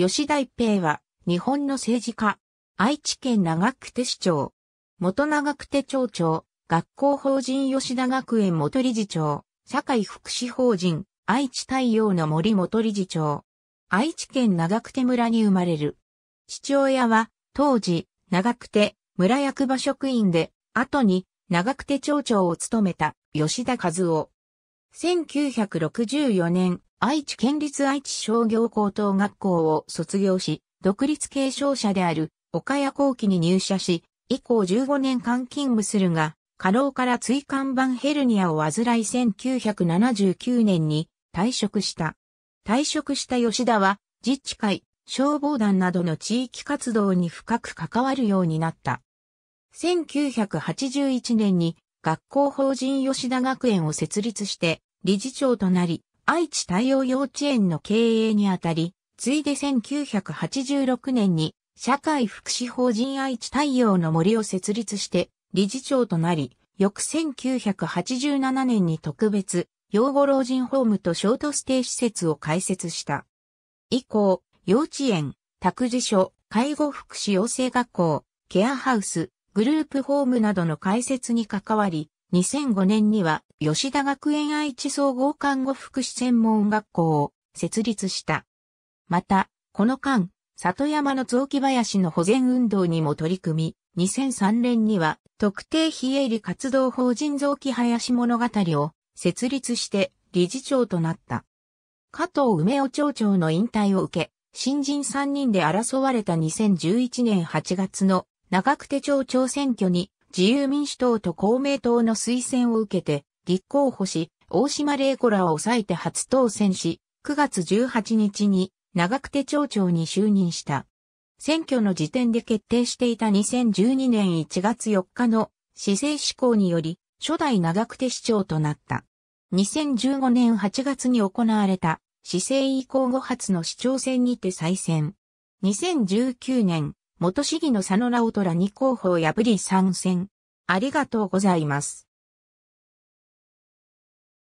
吉田一平は、日本の政治家、愛知県長久手市長、元長久手町長、学校法人吉田学園元理事長、社会福祉法人、愛知太陽の森元理事長、愛知県長久手村に生まれる。父親は、当時、長久手、村役場職員で、後に、長久手町長を務めた、吉田和夫。1964年、愛知県立愛知商業高等学校を卒業し、独立継承者である岡谷後期に入社し、以降15年間勤務するが、過労から椎間板ヘルニアを患い1979年に退職した。退職した吉田は、自治会、消防団などの地域活動に深く関わるようになった。1981年に学校法人吉田学園を設立して理事長となり、愛知太陽幼稚園の経営にあたり、ついで1986年に社会福祉法人愛知太陽の森を設立して理事長となり、翌1987年に特別養護老人ホームとショートステイ施設を開設した。以降、幼稚園、託児所、介護福祉養成学校、ケアハウス、グループホームなどの開設に関わり、2005年には吉田学園愛知総合看護福祉専門学校を設立した。また、この間、里山の雑木林の保全運動にも取り組み、2003年には特定非営利活動法人雑木林物語を設立して理事長となった。加藤梅尾町長の引退を受け、新人3人で争われた2011年8月の長久手町長選挙に自由民主党と公明党の推薦を受けて、立候補し、大島玲子らを抑えて初当選し、9月18日に長久手町長に就任した。選挙の時点で決定していた2012年1月4日の市政施行により、初代長久手市長となった。2015年8月に行われた市政移行後初の市長選にて再選。2019年元市議の佐野直虎に候補を破り参戦。ありがとうございます。